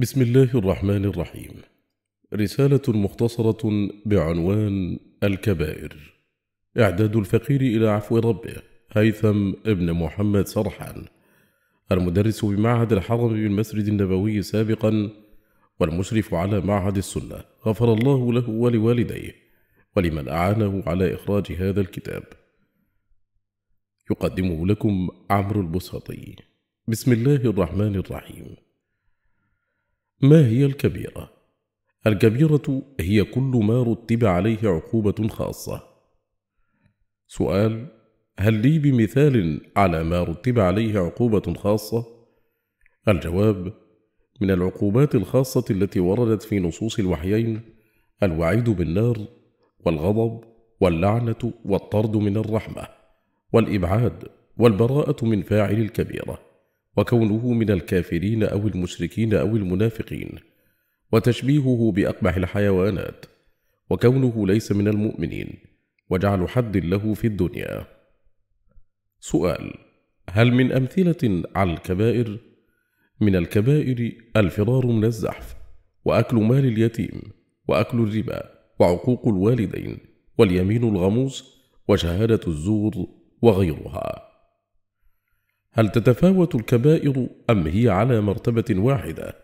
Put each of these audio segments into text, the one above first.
بسم الله الرحمن الرحيم رسالة مختصرة بعنوان الكبائر إعداد الفقير إلى عفو ربه هيثم ابن محمد سرحان المدرس بمعهد الحرم بالمسجد النبوي سابقا والمشرف على معهد السنة غفر الله له ولوالديه ولمن أعانه على إخراج هذا الكتاب يقدمه لكم عمرو البسطي بسم الله الرحمن الرحيم ما هي الكبيرة؟ الكبيرة هي كل ما رتب عليه عقوبة خاصة. سؤال: هل لي بمثال على ما رتب عليه عقوبة خاصة؟ الجواب: من العقوبات الخاصة التي وردت في نصوص الوحيين الوعيد بالنار، والغضب، واللعنة، والطرد من الرحمة، والإبعاد، والبراءة من فاعل الكبيرة. وكونه من الكافرين أو المشركين أو المنافقين وتشبيهه بأقبح الحيوانات وكونه ليس من المؤمنين وجعل حد له في الدنيا سؤال هل من أمثلة على الكبائر؟ من الكبائر الفرار من الزحف وأكل مال اليتيم وأكل الربا وعقوق الوالدين واليمين الغموس وشهادة الزور وغيرها هل تتفاوت الكبائر أم هي على مرتبة واحدة؟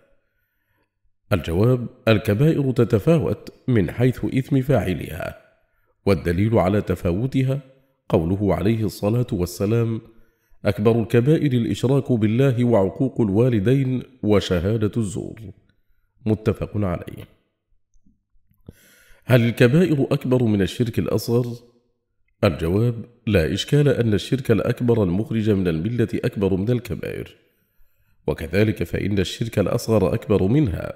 الجواب: الكبائر تتفاوت من حيث إثم فاعلها، والدليل على تفاوتها قوله عليه الصلاة والسلام: أكبر الكبائر الإشراك بالله وعقوق الوالدين وشهادة الزور. متفق عليه. هل الكبائر أكبر من الشرك الأصغر؟ الجواب لا إشكال أن الشرك الأكبر المخرج من الملة أكبر من الكبائر وكذلك فإن الشرك الأصغر أكبر منها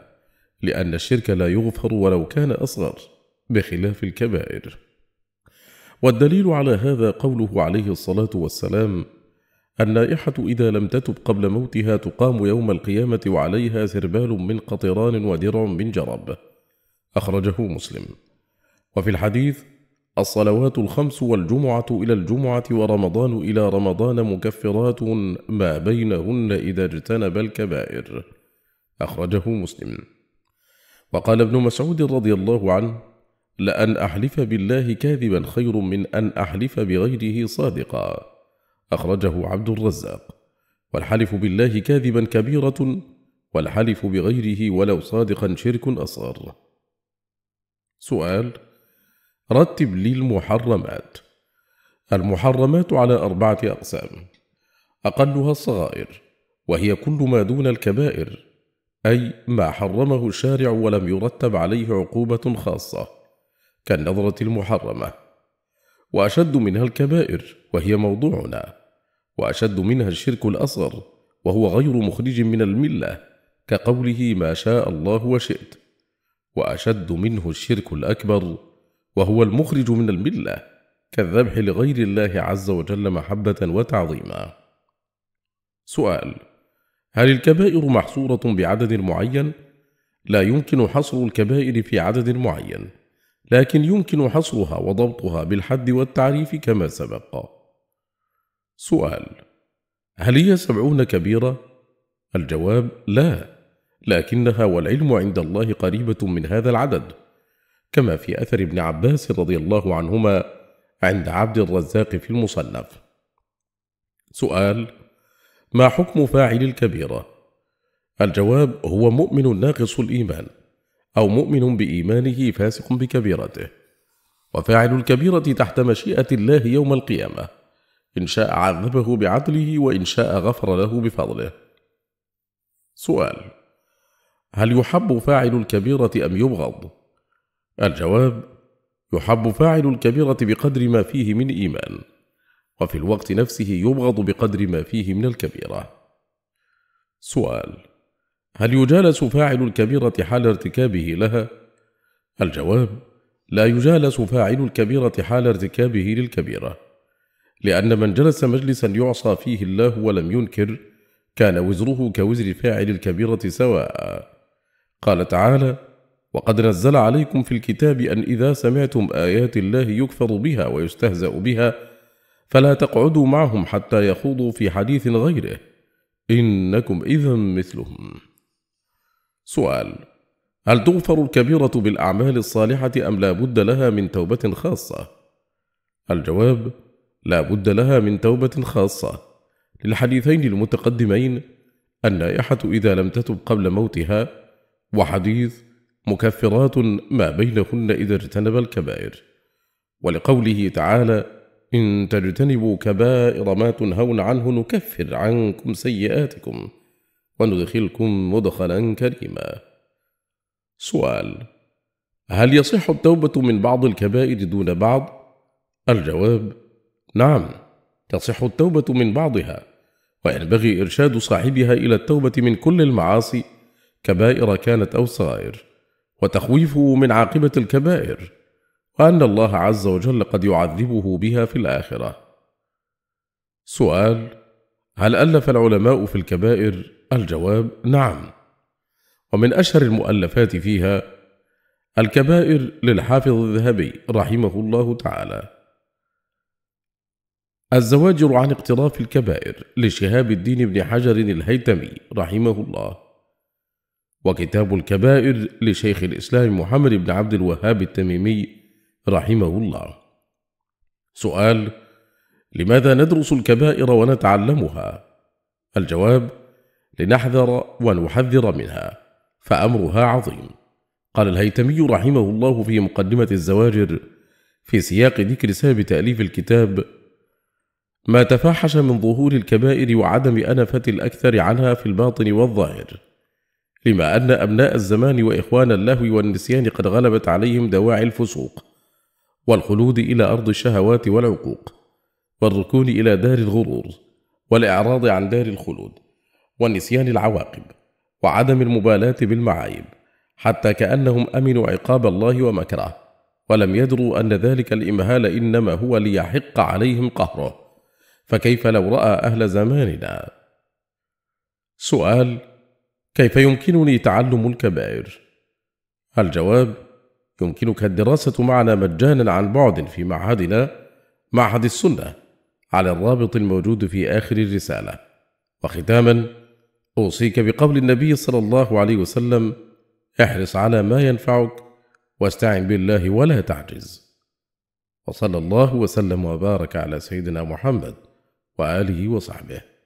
لأن الشرك لا يغفر ولو كان أصغر بخلاف الكبائر والدليل على هذا قوله عليه الصلاة والسلام النائحة إذا لم تتب قبل موتها تقام يوم القيامة وعليها سربال من قطران ودرع من جرب أخرجه مسلم وفي الحديث الصلوات الخمس والجمعة إلى الجمعة ورمضان إلى رمضان مكفرات ما بينهن إذا اجتنب الكبائر أخرجه مسلم وقال ابن مسعود رضي الله عنه لأن أحلف بالله كاذبا خير من أن أحلف بغيره صادقا أخرجه عبد الرزاق والحلف بالله كاذبا كبيرة والحلف بغيره ولو صادقا شرك أصغر سؤال رتب لي المحرمات المحرمات على أربعة أقسام أقلها الصغائر وهي كل ما دون الكبائر أي ما حرمه الشارع ولم يرتب عليه عقوبة خاصة كالنظرة المحرمة وأشد منها الكبائر وهي موضوعنا وأشد منها الشرك الأصغر وهو غير مخرج من الملة كقوله ما شاء الله وشئت وأشد منه الشرك الأكبر وهو المخرج من الملة كالذبح لغير الله عز وجل محبة وتعظيما. سؤال: هل الكبائر محصورة بعدد معين؟ لا يمكن حصر الكبائر في عدد معين، لكن يمكن حصرها وضبطها بالحد والتعريف كما سبق. سؤال: هل هي سبعون كبيرة؟ الجواب: لا، لكنها والعلم عند الله قريبة من هذا العدد، كما في أثر ابن عباس رضي الله عنهما عند عبد الرزاق في المصنف سؤال ما حكم فاعل الكبيرة؟ الجواب هو مؤمن ناقص الإيمان أو مؤمن بإيمانه فاسق بكبيرته وفاعل الكبيرة تحت مشيئة الله يوم القيامة إن شاء عذبه بعدله وإن شاء غفر له بفضله سؤال هل يحب فاعل الكبيرة أم يبغض؟ الجواب يحب فاعل الكبيرة بقدر ما فيه من إيمان وفي الوقت نفسه يبغض بقدر ما فيه من الكبيرة سؤال هل يجالس فاعل الكبيرة حال ارتكابه لها؟ الجواب لا يجالس فاعل الكبيرة حال ارتكابه للكبيرة لأن من جلس مجلسا يعصى فيه الله ولم ينكر كان وزره كوزر فاعل الكبيرة سواء قال تعالى وقد نزل عليكم في الكتاب أن إذا سمعتم آيات الله يكفر بها ويستهزأ بها فلا تقعدوا معهم حتى يخوضوا في حديث غيره إنكم إذا مثلهم سؤال هل تغفر الكبيرة بالأعمال الصالحة أم لا بد لها من توبة خاصة؟ الجواب لا بد لها من توبة خاصة للحديثين المتقدمين النائحة إذا لم تتب قبل موتها وحديث مكفرات ما بينهن إذا اجتنب الكبائر ولقوله تعالى إن تجتنبوا كبائر ما تنهون عنه نكفر عنكم سيئاتكم وندخلكم مدخلا كريما سؤال هل يصح التوبة من بعض الكبائر دون بعض؟ الجواب نعم تصح التوبة من بعضها وينبغي إرشاد صاحبها إلى التوبة من كل المعاصي كبائر كانت أو صغائر وتخويفه من عاقبة الكبائر وأن الله عز وجل قد يعذبه بها في الآخرة سؤال هل ألف العلماء في الكبائر؟ الجواب نعم ومن أشهر المؤلفات فيها الكبائر للحافظ الذهبي رحمه الله تعالى الزواجر عن اقتراف الكبائر لشهاب الدين بن حجر الهيتمي رحمه الله وكتاب الكبائر لشيخ الإسلام محمد بن عبد الوهاب التميمي رحمه الله سؤال لماذا ندرس الكبائر ونتعلمها؟ الجواب لنحذر ونحذر منها فأمرها عظيم قال الهيتمي رحمه الله في مقدمة الزواجر في سياق ذكر سبب تأليف الكتاب ما تفاحش من ظهور الكبائر وعدم أنفة الأكثر عنها في الباطن والظاهر بما أن أبناء الزمان وإخوان اللهو والنسيان قد غلبت عليهم دواعي الفسوق والخلود إلى أرض الشهوات والعقوق والركون إلى دار الغرور والإعراض عن دار الخلود والنسيان العواقب وعدم المبالاة بالمعايب حتى كأنهم أمنوا عقاب الله ومكره ولم يدروا أن ذلك الإمهال إنما هو ليحق عليهم قهره فكيف لو رأى أهل زماننا؟ سؤال كيف يمكنني تعلم الكبائر؟ الجواب: يمكنك الدراسة معنا مجانا عن بعد في معهدنا معهد السنة على الرابط الموجود في آخر الرسالة. وختاما أوصيك بقول النبي صلى الله عليه وسلم: احرص على ما ينفعك واستعن بالله ولا تعجز. وصلى الله وسلم وبارك على سيدنا محمد وآله وصحبه.